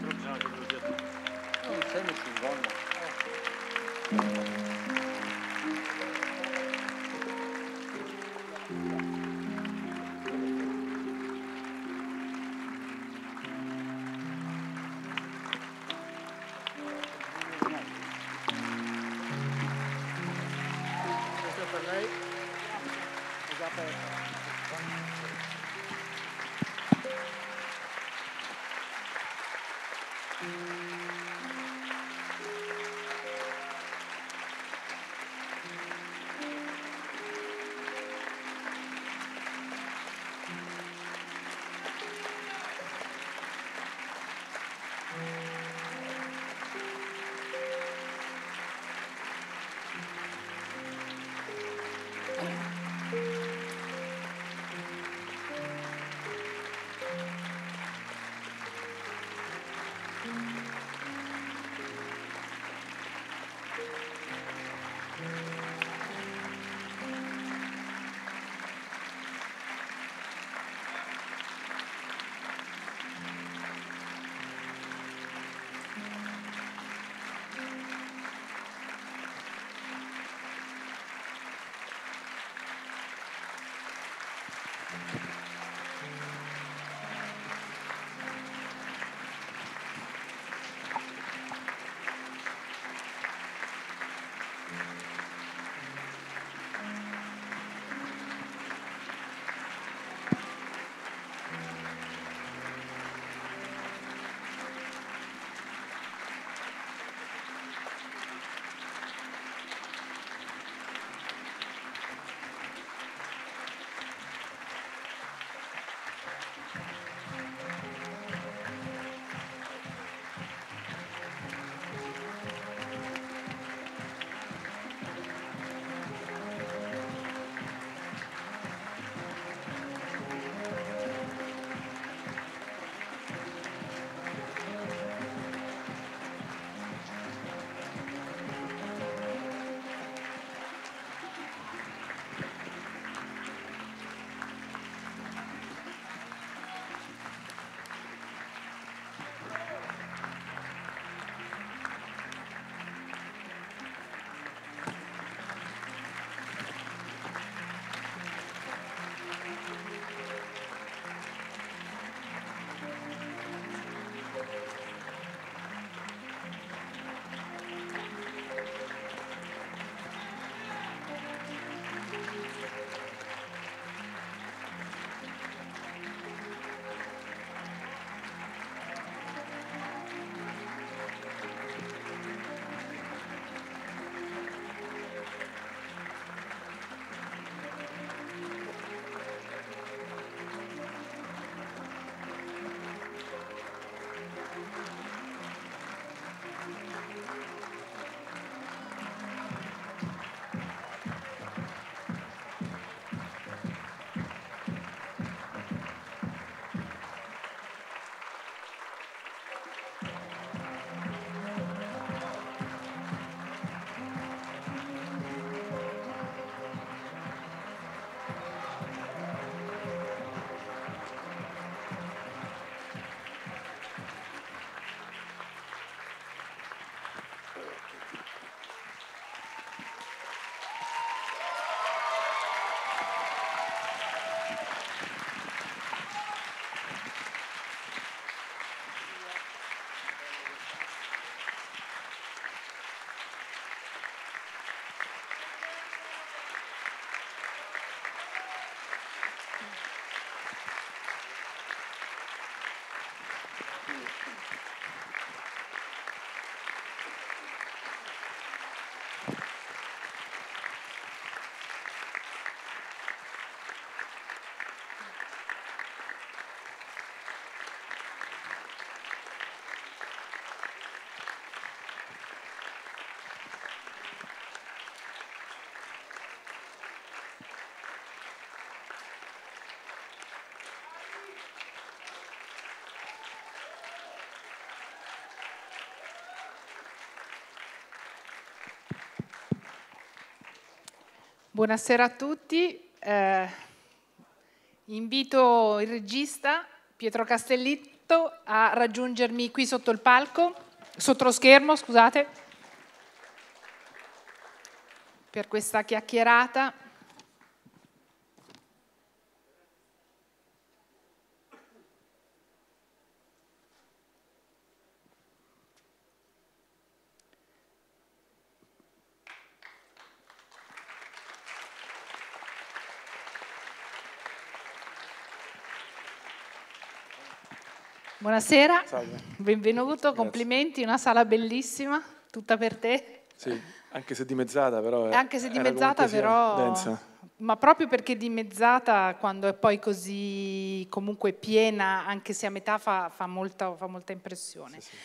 Gracias. Buonasera a tutti. Eh, invito il regista Pietro Castellitto a raggiungermi qui sotto il palco, sotto lo schermo, scusate, per questa chiacchierata. Buonasera, Salve. benvenuto, Grazie. complimenti, una sala bellissima, tutta per te. Sì, anche se dimezzata però. Anche se dimezzata però... Densa. Ma proprio perché dimezzata quando è poi così comunque piena, anche se a metà fa, fa, molta, fa molta, impressione. Sì, sì.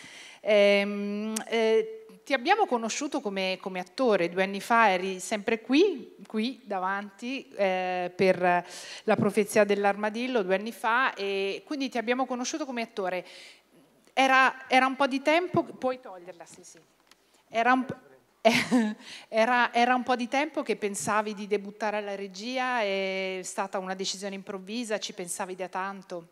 Ehm, eh, ti abbiamo conosciuto come, come, attore, due anni fa eri sempre qui, qui davanti eh, per la profezia dell'armadillo, due anni fa, e quindi ti abbiamo conosciuto come attore. Era, era un po' di tempo, puoi toglierla, sì sì. Era un, era, era un po' di tempo che pensavi di debuttare alla regia, è stata una decisione improvvisa, ci pensavi da tanto?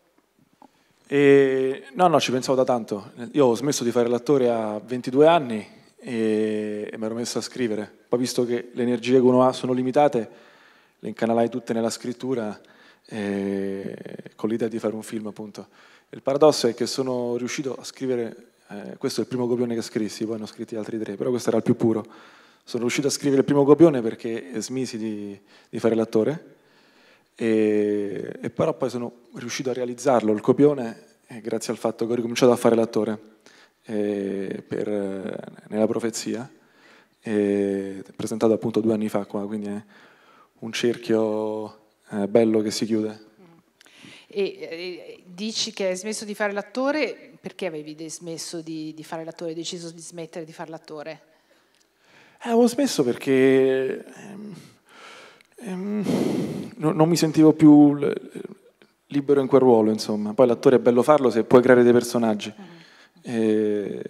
E, no, no, ci pensavo da tanto. Io ho smesso di fare l'attore a 22 anni e, e mi ero messo a scrivere. Poi visto che le energie che uno ha sono limitate, le incanalai tutte nella scrittura eh, con l'idea di fare un film appunto. Il paradosso è che sono riuscito a scrivere, eh, questo è il primo copione che scrissi, poi ne ho scritti altri tre, però questo era il più puro. Sono riuscito a scrivere il primo copione perché smisi di, di fare l'attore, e, e, però poi sono riuscito a realizzarlo, il copione, eh, grazie al fatto che ho ricominciato a fare l'attore eh, per, nella profezia, eh, presentato appunto due anni fa qua, quindi è un cerchio eh, bello che si chiude. E, e, eh, dici che hai smesso di fare l'attore, perché avevi smesso di, di fare l'attore, hai deciso di smettere di fare l'attore? Eh, avevo smesso perché ehm, ehm, no, non mi sentivo più libero in quel ruolo, insomma. Poi l'attore è bello farlo se puoi creare dei personaggi. Mm e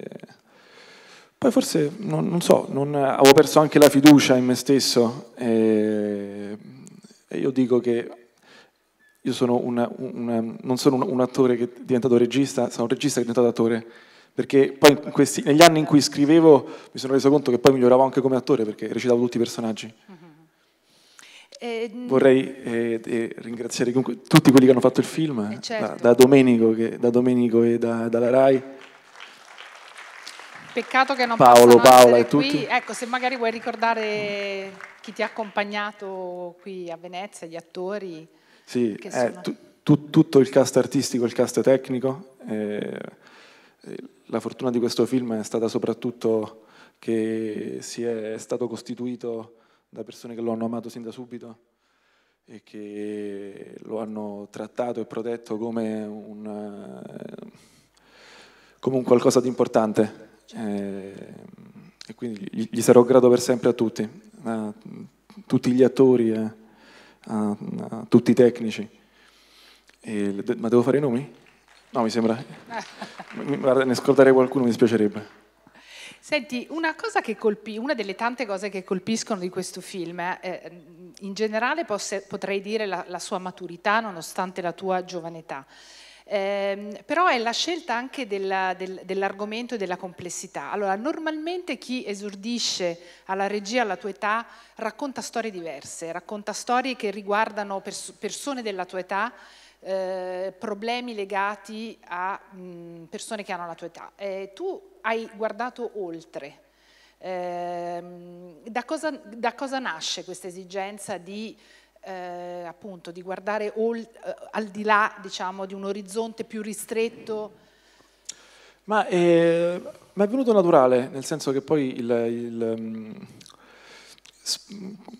poi forse, non, non so, non, avevo perso anche la fiducia in me stesso e, e io dico che io sono una, una, non sono un, un, attore che è diventato regista, sono un regista che è diventato attore, perché poi questi, negli anni in cui scrivevo mi sono reso conto che poi miglioravo anche come attore perché recitavo tutti i personaggi. Mm-hmm. Mm, Vorrei eh, eh, ringraziare comunque tutti quelli che hanno fatto il film, eh, certo. da, da, Domenico, che, da Domenico e da, dalla RAI Peccato che non Paolo, Paola e qui. Ecco, se magari vuoi ricordare chi ti ha accompagnato qui a Venezia, gli attori. Sì, eh, sono... tu, tutto il cast artistico, il cast tecnico. Eh, eh, la fortuna di questo film è stata soprattutto che si è stato costituito da persone che lo hanno amato sin da subito e che lo hanno trattato e protetto come un, eh, come un qualcosa di importante eh, e quindi gli, sarò grato per sempre a tutti, a tutti gli attori, a, eh, a, a tutti i tecnici. E, ma devo fare i nomi? No, mi sembra. Guarda, ne scorderei qualcuno, mi dispiacerebbe. Senti, una, cosa che colpì, una delle tante cose che colpiscono di questo film, eh, in generale posse, potrei dire la, la sua maturità nonostante la tua giovane età, eh, però è la scelta anche della, del, dell'argomento e della complessità. Allora, normalmente chi esordisce alla regia alla tua età racconta storie diverse, racconta storie che riguardano pers- persone della tua età, eh, problemi legati a mh, mm, persone che hanno la tua età. Eh, tu hai guardato oltre. Ehm, da cosa, da cosa nasce questa esigenza di eh, appunto di guardare all, eh, al di là diciamo, di un orizzonte più ristretto? Ma, eh, ma è venuto naturale, nel senso che poi il, il, mm,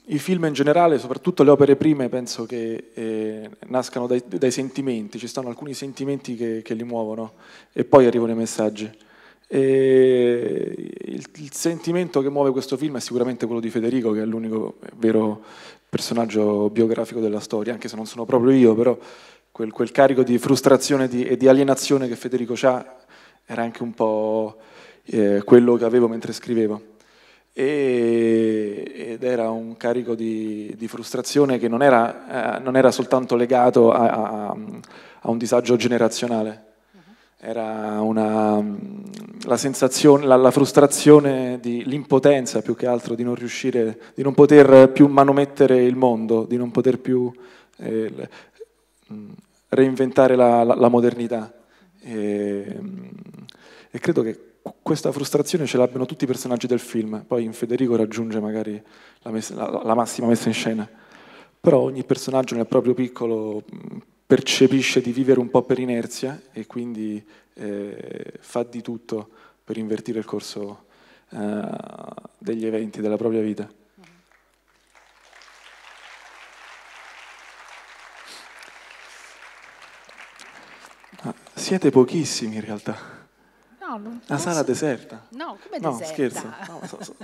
i film in generale, soprattutto le opere prime, penso che eh, nascano dai, dai, sentimenti, ci stanno alcuni sentimenti che, che li muovono e poi arrivano i messaggi. Il, il, sentimento che muove questo film è sicuramente quello di Federico, che è l'unico vero personaggio biografico della storia, anche se non sono proprio io, però quel, quel carico di frustrazione di, e di alienazione che Federico ha era anche un po' eh, quello che avevo mentre scrivevo. E, ed era un carico di, di frustrazione che non era, eh, non era soltanto legato a, a, a un disagio generazionale, era una, la sensazione, la, la frustrazione di l'impotenza più che altro di non riuscire, di non poter più manomettere il mondo, di non poter più eh, reinventare la, la, la modernità. E, e, credo che questa frustrazione ce l'abbiano tutti i personaggi del film, poi in Federico raggiunge magari la, messa, la massima messa in scena, però ogni personaggio nel proprio piccolo percepisce di vivere un po' per inerzia e quindi eh, fa di tutto per invertire il corso eh, degli eventi della propria vita. Ah, siete pochissimi in realtà. No, non Una sala deserta. No, come no, deserta? Scherzo. No, scherzo. So, so.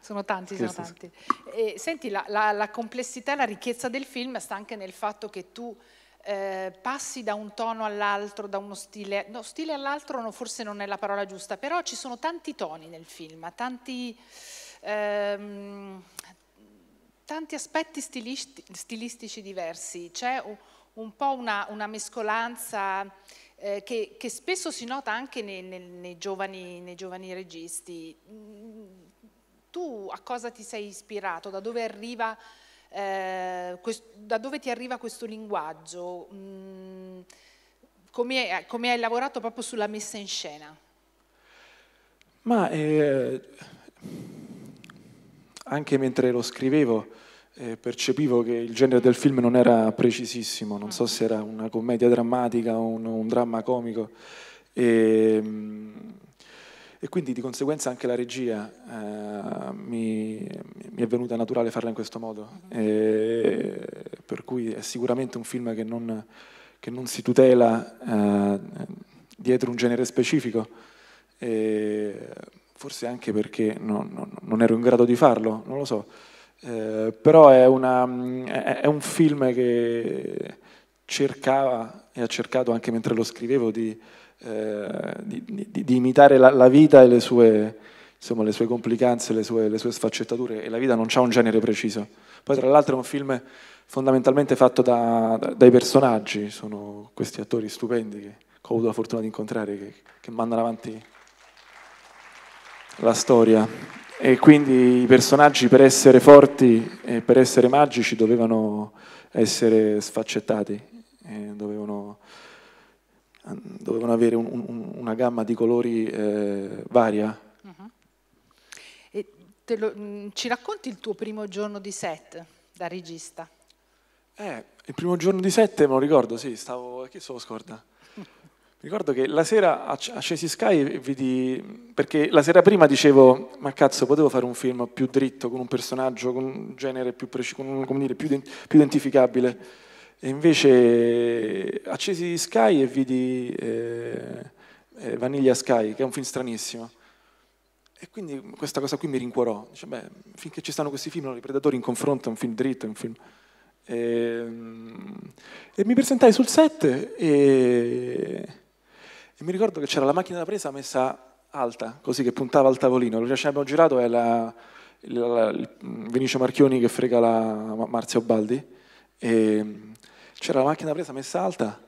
sono tanti, scherzo, sono tanti. E, senti, la, la, la complessità e la ricchezza del film sta anche nel fatto che tu eh, passi da un tono all'altro, da uno stile, no, stile all'altro no, forse non è la parola giusta, però ci sono tanti toni nel film, tanti, ehm, tanti aspetti stilisti, stilistici diversi, c'è un, un po' una, una mescolanza eh, che, che, spesso si nota anche nei, nei, nei, giovani, nei giovani registi. Mm, tu a cosa ti sei ispirato? Da dove arriva? eh, da dove ti arriva questo linguaggio, mm, come, hai lavorato proprio sulla messa in scena? Ma eh, anche mentre lo scrivevo eh, percepivo che il genere del film non era precisissimo, non so mm. se era una commedia drammatica o un, un dramma comico. E, mm, e quindi di conseguenza anche la regia eh, mi, mi, è venuta naturale farla in questo modo, e, per cui è sicuramente un film che non, che non si tutela eh, dietro un genere specifico, forse anche perché non, non, non ero in grado di farlo, non lo so. Eh, però è, una, è, un film che cercava e ha cercato anche mentre lo scrivevo di eh, di, di, di, imitare la, la, vita e le sue, insomma, le sue complicanze, le sue, le sue, sfaccettature, e la vita non ha un genere preciso. Poi tra l'altro è un film fondamentalmente fatto da, da, dai personaggi, sono questi attori stupendi che ho avuto la fortuna di incontrare, che, che mandano avanti la storia. E quindi i personaggi per essere forti e per essere magici dovevano essere sfaccettati, dovevano Ehm, dovevano avere un, un, una gamma di colori eh, varia. Uh -huh. lo, mm, ci racconti il tuo primo giorno di set da regista? Eh, il primo giorno di set me lo ricordo, sì, stavo... Eh, chi se scorda? ricordo che la sera accesi Sky e vidi... perché la sera prima dicevo, ma cazzo, potevo fare un film più dritto, con un personaggio, con un genere più, preciso, con, un, come dire, più, più identificabile e invece eh, accesi Sky e vidi eh, eh Vaniglia Sky, che è un film stranissimo. E quindi questa cosa qui mi rincuorò. Dice, beh, finché ci stanno questi film, no, I Predatori in confronto, è un film dritto, è un film... E, ehm, e, mi presentai sul set e, e mi ricordo che c'era la macchina da presa messa alta, così che puntava al tavolino. L'unica che abbiamo girato è la, la, la, mm, Vinicio Marchioni che frega la Marzia Obaldi e c'era la macchina presa messa alta,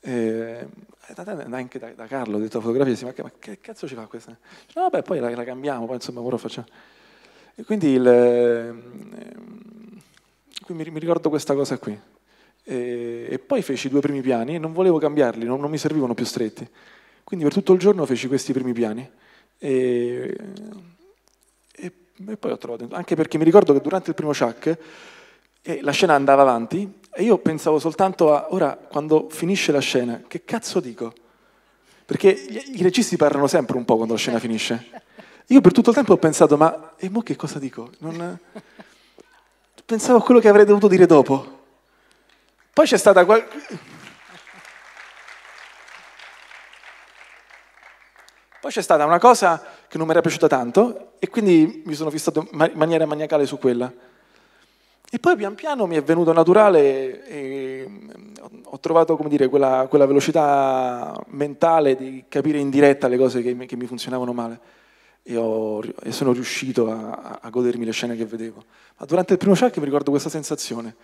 eh, anche da, Carlo, ho detto a fotografia, sì, ma, che, ma che cazzo ci fa questa? No, vabbè, poi la, cambiamo, poi insomma, ora facciamo. E quindi il, ehm, mi, ricordo questa cosa qui. E, poi feci i due primi piani e non volevo cambiarli, non, mi servivano più stretti. Quindi per tutto il giorno feci questi primi piani. E, e, e poi ho trovato, anche perché mi ricordo che durante il primo chuck e la scena andava avanti e io pensavo soltanto a, ora, quando finisce la scena, che cazzo dico? Perché i registi parlano sempre un po' quando la scena finisce. Io per tutto il tempo ho pensato, ma e mo che cosa dico? Non... Pensavo a quello che avrei dovuto dire dopo. Poi c'è stata qualche... Poi c'è stata una cosa che non mi era piaciuta tanto e quindi mi sono fissato in maniera maniacale su quella. E poi pian piano mi è venuto naturale e ho trovato dire, quella, quella, velocità mentale di capire in diretta le cose che mi, che mi funzionavano male e, ho, e sono riuscito a, a, godermi le scene che vedevo. Ma durante il primo check mi ricordo questa sensazione.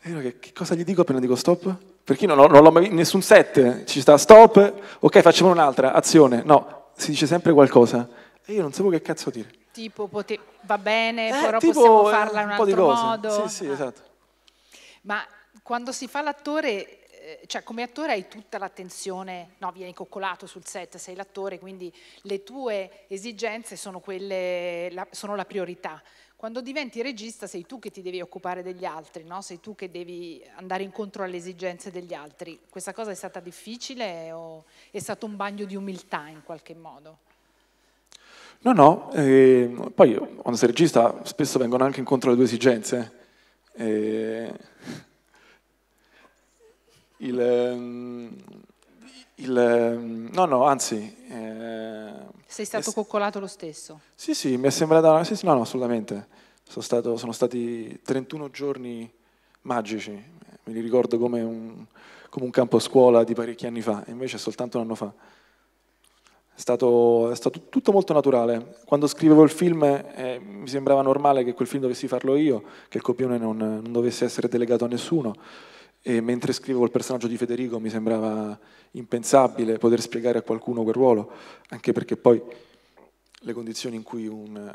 Che, che, cosa gli dico appena dico stop? Perché io non, ho, non l'ho mai visto, nessun set, ci sta stop, ok facciamo un'altra, azione, no, si dice sempre qualcosa e io non sapevo che cazzo dire. Tipo, pote- va bene, eh, però tipo, possiamo eh, farla in un, un altro modo. Sì, sì, ah. esatto. Ma quando si fa l'attore, eh, cioè come attore hai tutta l'attenzione, no, vieni coccolato sul set, sei l'attore, quindi le tue esigenze sono, quelle, la, sono la priorità. Quando diventi regista sei tu che ti devi occupare degli altri, no? sei tu che devi andare incontro alle esigenze degli altri. Questa cosa è stata difficile o è stato un bagno di umiltà in qualche modo? No, no, eh, poi quando sei regista spesso vengono anche incontro le due esigenze. Eh, il, ehm, il, ehm, no, no, anzi... Eh, Sei stato è, coccolato lo stesso? Sì, sì, mi è sembrata... Sì, sì, no, no, assolutamente. Sono, stato, sono stati 31 giorni magici, me li ricordo come un, come un campo scuola di parecchi anni fa, invece è soltanto un anno fa. È stato, è stato, tutto molto naturale. Quando scrivevo il film eh, mi sembrava normale che quel film dovessi farlo io, che il copione non, non dovesse essere delegato a nessuno. E mentre scrivevo il personaggio di Federico mi sembrava impensabile poter spiegare a qualcuno quel ruolo, anche perché poi le condizioni in cui un,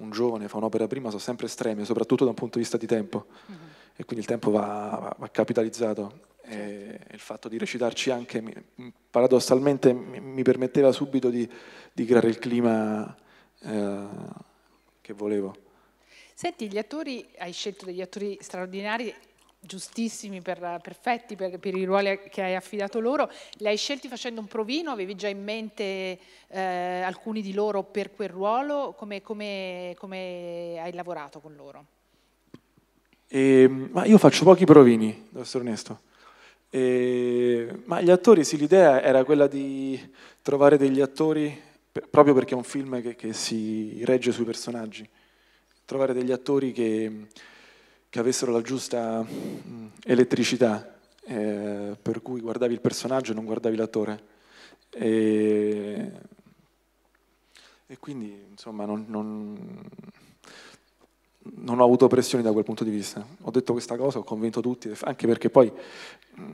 un giovane fa un'opera prima sono sempre estreme, soprattutto da un punto di vista di tempo. Uh mm-hmm. -huh. E quindi il tempo va, va, va capitalizzato. Eh, certo. il fatto di recitarci anche, paradossalmente, mi permetteva subito di, di creare il clima eh, che volevo. Senti, gli attori, hai scelto degli attori straordinari, giustissimi, per, perfetti per, per, i ruoli che hai affidato loro. Li hai scelti facendo un provino? Avevi già in mente eh, alcuni di loro per quel ruolo? Come, come, come hai lavorato con loro? E, ehm, ma io faccio pochi provini, devo essere onesto. E, ma gli attori, sì, l'idea era quella di trovare degli attori, proprio perché è un film che, che, si regge sui personaggi, trovare degli attori che, che avessero la giusta elettricità, eh, per cui guardavi il personaggio e non guardavi l'attore. E, e quindi, insomma, non, non non ho avuto pressioni da quel punto di vista. Ho detto questa cosa, ho convinto tutti, anche perché poi mm,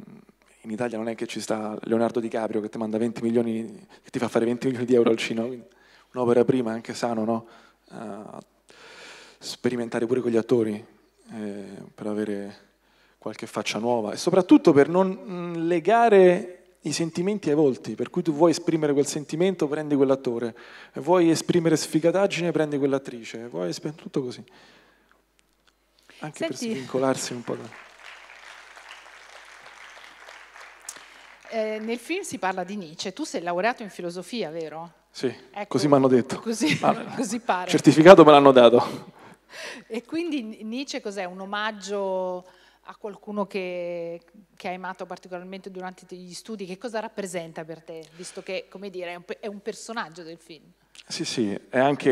in Italia non è che ci sta Leonardo Di Caprio che ti manda 20 milioni, che ti fa fare 20 milioni di euro al cinema, un'opera prima, anche sano, no? Uh, sperimentare pure con gli attori eh, per avere qualche faccia nuova e soprattutto per non mm, legare i sentimenti ai volti, per cui tu vuoi esprimere quel sentimento, prendi quell'attore, vuoi esprimere sfigataggine, prendi quell'attrice, vuoi esprimere tutto così. Anche Senti. per svincolarsi un po'. Da... Eh, nel film si parla di Nietzsche, tu sei laureato in filosofia, vero? Sì, ecco, così mi hanno detto. Così, così pare. Certificato me l'hanno dato. E quindi Nietzsche cos'è? Un omaggio a qualcuno che, che hai amato particolarmente durante gli studi, che cosa rappresenta per te, visto che come dire, è, un, è un personaggio del film? Sì, sì, e anche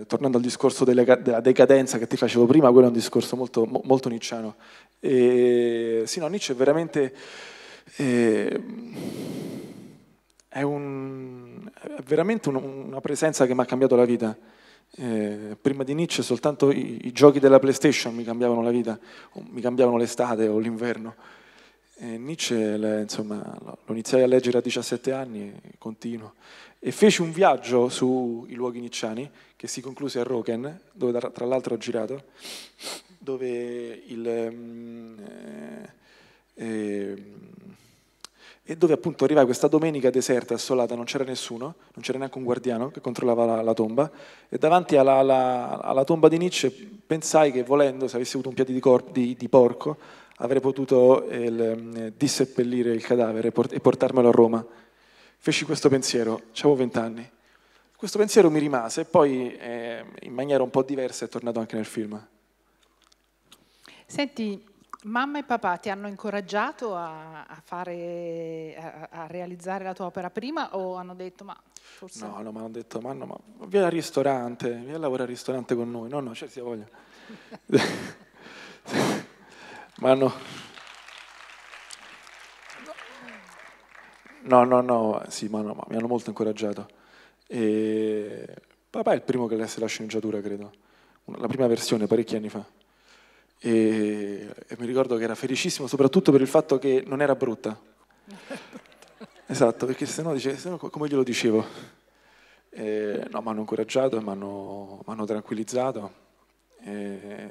eh, tornando al discorso delle, della decadenza che ti facevo prima, quello è un discorso molto, mo, molto nicciano. E, sì, no, Nietzsche è veramente... Eh, è, un, è, veramente un, una presenza che mi ha cambiato la vita. Eh, prima di Nietzsche soltanto i, i, giochi della PlayStation mi cambiavano la vita, mi cambiavano l'estate o l'inverno. Eh, Nietzsche le, insomma, lo iniziai a leggere a 17 anni e continuo. E feci un viaggio sui luoghi nicciani che si concluse a Roken, dove tra l'altro ho girato, dove il... Mm, eh, ehm, e dove appunto arrivai questa domenica deserta, assolata, non c'era nessuno, non c'era neanche un guardiano che controllava la, la tomba, e davanti alla, alla, alla, tomba di Nietzsche pensai che volendo, se avessi avuto un piatto di, corpo, di, di porco, avrei potuto eh, eh disseppellire il cadavere e portarmelo a Roma. Feci questo pensiero, avevo vent'anni. Questo pensiero mi rimase e poi eh, in maniera un po' diversa è tornato anche nel film. Senti, Mamma e papà ti hanno incoraggiato a, a, fare, a, a, realizzare la tua opera prima o hanno detto ma forse... No, no, ma hanno detto ma, no, ma vieni al ristorante, vieni a lavorare al ristorante con noi. No, no, c'è certo, sia voglia. ma no. No, no, no, sì, ma no, ma mi hanno molto incoraggiato. E... Papà è il primo che lesse la sceneggiatura, credo. La prima versione, parecchi anni fa e, e mi ricordo che era felicissimo soprattutto per il fatto che non era brutta. esatto, perché se no come glielo dicevo? Eh, no, mi hanno incoraggiato, mi hanno tranquillizzato. Eh,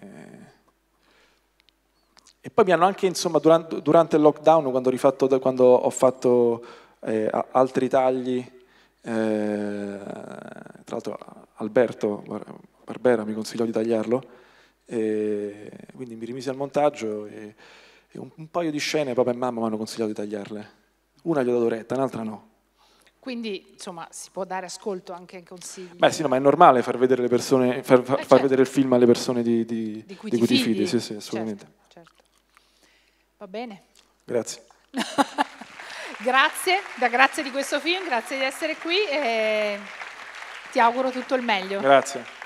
e poi mi hanno anche, insomma, durante, durante il lockdown, quando, rifatto, quando ho fatto eh, altri tagli, eh, tra l'altro Alberto Barbera mi consigliò di tagliarlo, e quindi mi rimisi al montaggio e, e un, un, paio di scene papà e mamma mi hanno consigliato di tagliarle. Una gli ho dato retta, un'altra no. Quindi, insomma, si può dare ascolto anche ai consigli. Beh sì, no, ma è normale far vedere, le persone, far, eh, far, certo. far vedere il film alle persone di, di, di cui, di cui ti, ti fidi. fidi. Sì, sì, certo, assolutamente. Certo, certo. Va bene. Grazie. grazie, da grazie di questo film, grazie di essere qui e ti auguro tutto il meglio. Grazie.